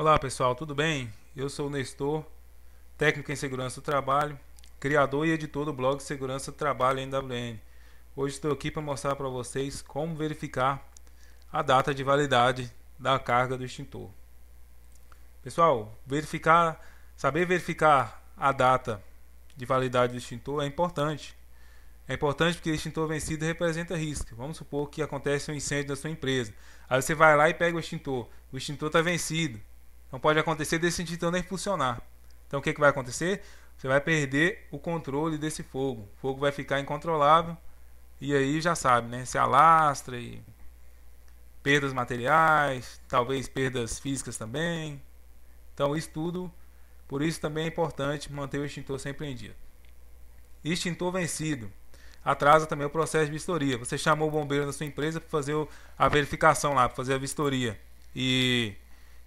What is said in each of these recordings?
Olá pessoal, tudo bem? Eu sou o Nestor, técnico em segurança do trabalho, criador e editor do blog Segurança do Trabalho NWN. Hoje estou aqui para mostrar para vocês como verificar a data de validade da carga do extintor. Pessoal, verificar, saber verificar a data de validade do extintor é importante. É importante porque o extintor vencido representa risco. Vamos supor que acontece um incêndio na sua empresa. Aí você vai lá e pega o extintor. O extintor está vencido não pode acontecer desse sentido então nem funcionar. Então o que, é que vai acontecer? Você vai perder o controle desse fogo. O fogo vai ficar incontrolável e aí já sabe, né? Se alastra e perdas materiais, talvez perdas físicas também. Então isso tudo, por isso também é importante manter o extintor sempre em dia. Extintor vencido. Atrasa também o processo de vistoria. Você chamou o bombeiro da sua empresa para fazer a verificação lá, para fazer a vistoria. E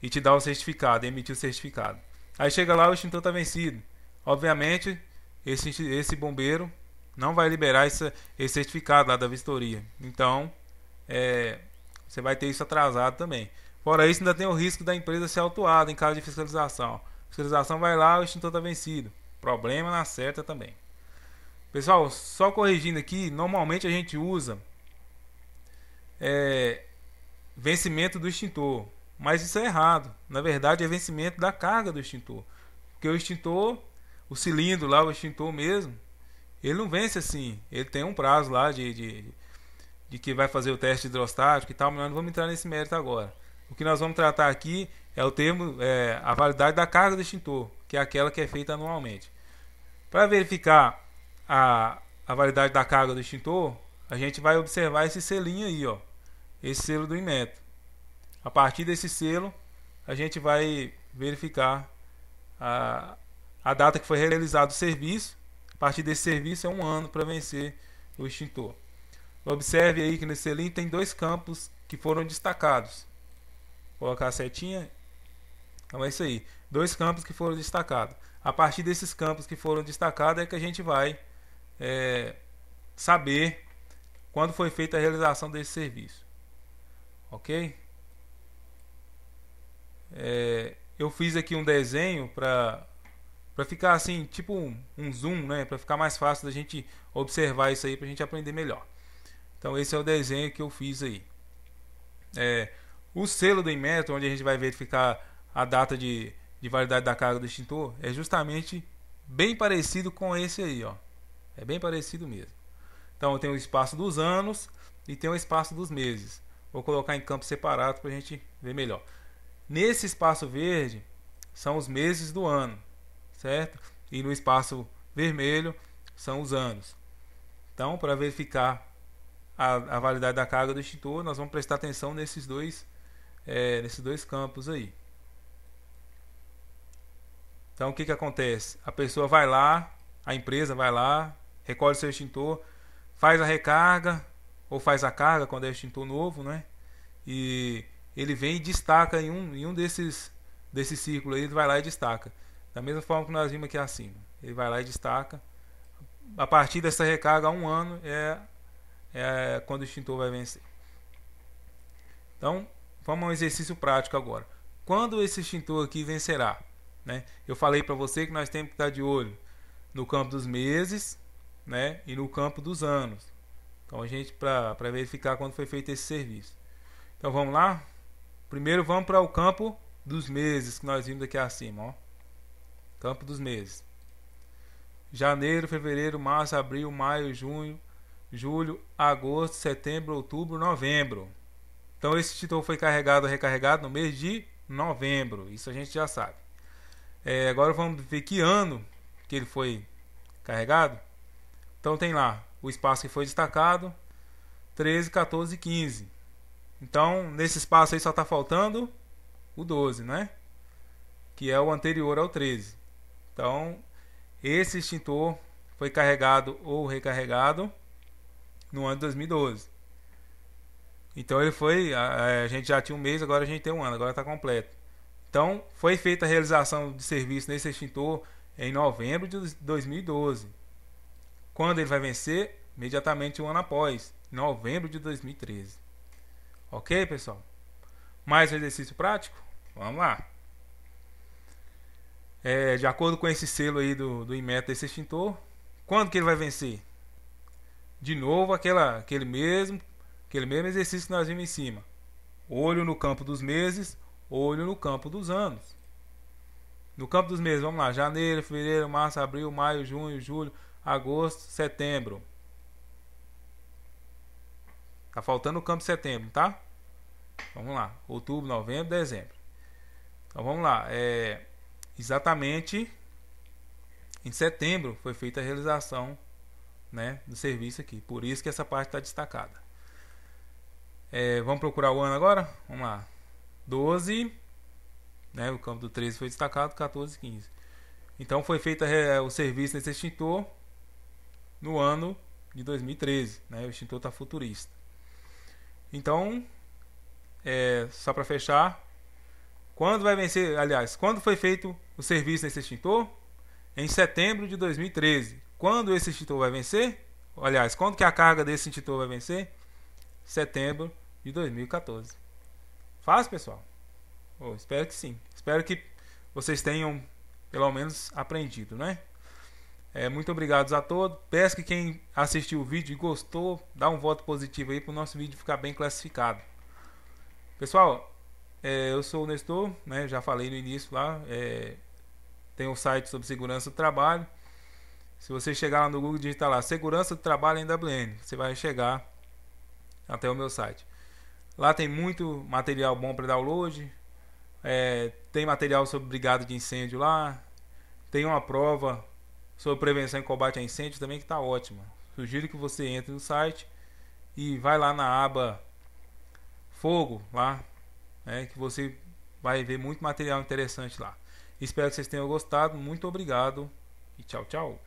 e te dá o certificado, emitir o certificado. Aí chega lá, o extintor está vencido. Obviamente, esse, esse bombeiro não vai liberar esse, esse certificado lá da vistoria. Então, é, você vai ter isso atrasado também. Fora isso, ainda tem o risco da empresa ser autuada em caso de fiscalização. fiscalização vai lá, o extintor está vencido. Problema na certa também. Pessoal, só corrigindo aqui, normalmente a gente usa é, vencimento do extintor. Mas isso é errado. Na verdade, é vencimento da carga do extintor. Porque o extintor, o cilindro lá, o extintor mesmo, ele não vence assim. Ele tem um prazo lá de, de, de que vai fazer o teste hidrostático e tal, mas nós não vamos entrar nesse mérito agora. O que nós vamos tratar aqui é o termo, é, a validade da carga do extintor, que é aquela que é feita anualmente. Para verificar a, a validade da carga do extintor, a gente vai observar esse selinho aí, ó, esse selo do Inmetro. A partir desse selo, a gente vai verificar a, a data que foi realizado o serviço. A partir desse serviço é um ano para vencer o extintor. Observe aí que nesse selinho tem dois campos que foram destacados. Vou colocar a setinha. Então é isso aí. Dois campos que foram destacados. A partir desses campos que foram destacados é que a gente vai é, saber quando foi feita a realização desse serviço. Ok? é, eu fiz aqui um desenho para para ficar assim, tipo um, um zoom, né, para ficar mais fácil da gente observar isso aí para a gente aprender melhor. Então esse é o desenho que eu fiz aí. É, o selo do Inmetro, onde a gente vai verificar a data de, de validade da carga do extintor, é justamente bem parecido com esse aí, ó. É bem parecido mesmo. Então tem o espaço dos anos e tem o espaço dos meses. Vou colocar em campo separado para a gente ver melhor. Nesse espaço verde são os meses do ano, certo? E no espaço vermelho são os anos. Então, para verificar a, a, validade da carga do extintor, nós vamos prestar atenção nesses dois, é, nesses dois campos aí. Então, o que, que acontece? A pessoa vai lá, a empresa vai lá, recolhe seu extintor, faz a recarga ou faz a carga quando é extintor novo, né? E ele vem e destaca em um, em um desses, desse círculos aí, ele vai lá e destaca. Da mesma forma que nós vimos aqui acima. Ele vai lá e destaca. A partir dessa recarga, um ano é, é quando o extintor vai vencer. Então, vamos a um exercício prático agora. Quando esse extintor aqui vencerá? Né? Eu falei para você que nós temos que estar de olho no campo dos meses né? e no campo dos anos. Então, a gente, para verificar quando foi feito esse serviço. Então, vamos lá? Primeiro vamos para o campo dos meses que nós vimos aqui acima, ó. Campo dos meses. Janeiro, fevereiro, março, abril, maio, junho, julho, agosto, setembro, outubro, novembro. Então esse título foi carregado ou recarregado no mês de novembro. Isso a gente já sabe. É, agora vamos ver que ano que ele foi carregado. Então tem lá o espaço que foi destacado, 13, 14 e 15. Então, nesse espaço aí só está faltando o 12, né? Que é o anterior ao 13. Então, esse extintor foi carregado ou recarregado no ano de 2012. Então ele foi, a, a, gente já tinha um mês, agora a gente tem um ano, agora está completo. Então foi feita a realização de serviço nesse extintor em novembro de 2012. Quando ele vai vencer? Imediatamente um ano após, novembro de 2013. Ok, pessoal? Mais um exercício prático? Vamos lá. É, de acordo com esse selo aí do, do Inmeta, esse extintor, quando que ele vai vencer? De novo, aquela, aquele, mesmo, aquele mesmo exercício que nós vimos em cima. Olho no campo dos meses, olho no campo dos anos. No campo dos meses, vamos lá: janeiro, fevereiro, março, abril, maio, junho, julho, agosto, setembro. Tá faltando o campo setembro, tá? Vamos lá. Outubro, novembro, dezembro. Então vamos lá. É, exatamente em setembro foi feita a realização né, do serviço aqui. Por isso que essa parte está destacada. É, vamos procurar o ano agora? Vamos lá. 12. Né, o campo do 13 foi destacado, 14 15. Então foi feito é, o serviço nesse extintor no ano de 2013. Né, o extintor está futurista. Então, é, só para fechar, quando vai vencer, aliás, quando foi feito o serviço nesse extintor? Em setembro de 2013. Quando esse extintor vai vencer? Aliás, quando que a carga desse extintor vai vencer? Setembro de 2014. Fácil, pessoal? Oh, espero que sim. Espero que vocês tenham pelo menos aprendido, né? É, muito obrigado a todos. Peço que quem assistiu o vídeo e gostou, dá um voto positivo aí para o nosso vídeo ficar bem classificado. Pessoal, é, eu sou o Nestor, né, já falei no início lá. É, tem um site sobre segurança do trabalho. Se você chegar lá no Google digitar lá Segurança do Trabalho em WN, você vai chegar até o meu site. Lá tem muito material bom para download. É, tem material sobre brigada de incêndio lá. Tem uma prova sobre prevenção e combate a incêndio também que está ótima. Sugiro que você entre no site e vai lá na aba Fogo lá, né, que você vai ver muito material interessante lá. Espero que vocês tenham gostado. Muito obrigado e tchau, tchau.